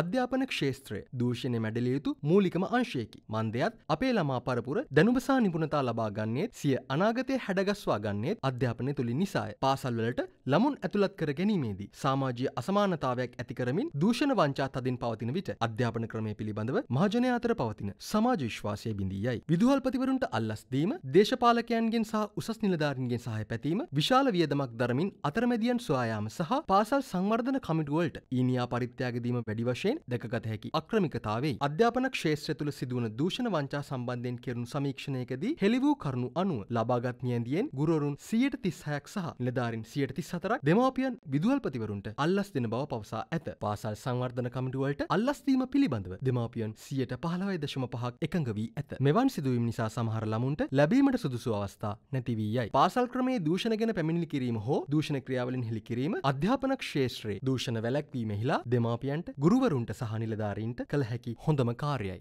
අධ්‍යාපන ක්ෂේත්‍රය දූෂණය මැඩලිය යුතු මූලිකම අංශයකි. මන්දයත් අපේ ළමා පරපුර දැනුමසා නිපුණතා ලබා ගන්නේත් සිය අනාගතය හැඩගස්වා ගන්නේත් අධ්‍යාපනය තුළින් නිසාය. පාසල්වලට ළමුන් ඇතුළත් කර ගැනීමේදී සාමාජීය අසමානතාවයක් ඇති කරමින් දූෂණ වංචා තදින් පවතින විට අධ්‍යාපන ක්‍රමය පිළිබඳව මහජනයා අතර පවතින සමාජ විශ්වාසය බිඳී යයි. විදුහල්පතිවරුන්ට අල්ලස් දීම දේශපාලකයන්ගෙන් සහ උසස් නිලධාරීන්ගෙන් සහාය පැතීම විශාල වියදමක් දරමින් අතරමැදියන් සොයායාම සහ පාසල් සංවර්ධන කමිටුවලට ඊනියා පරිත්‍යාගදීම වැඩි වශයෙන් දැකගත හැකි අක්‍රමිකතාවේ අධ්‍යාපන ක්ෂේත්‍ර තුළ සිදුවන දූෂණ වංචා සම්බන්ධයෙන් කෙරුණු සමීක්ෂණයකදී හෙළි වූ කරුණු අනුව ලබාගත් නියඳියෙන් ගුරුවරුන් සියයට තිස්හයක් සහ නිලධාරින් සියයට තිස හතරක් දෙමාපියන් විදුහල්පතිවරුන්ට අල්ලස් දෙන බව පවසා ඇත පාසල් සංවර්ධන කමිටුවලට අල්ලස්වීම පිළිබඳව දෙමාපියන් සියයට පහළවයි දශම පහක් එකඟ වී ඇත මෙවන් සිදුවීම් නිසා සමහර ළමුන්ට ලැබීමට සුදුසු අවස්ථා නැතිවී යයි පාසල් ක්‍රමේ දූෂණ ගැන පැමිණිලි කිරීම හෝ දූෂණ ක්‍රියාවලින් හෙළි කිරීම අධ්‍යාපන ක්ෂේත්‍රයේ දූෂණ වැලැක්වීම හිලා දෙමාපියන්ට ගුරුවරුන්ට සහ නිලධාරීන්ට කළ හැකි හොඳම කාර්යයි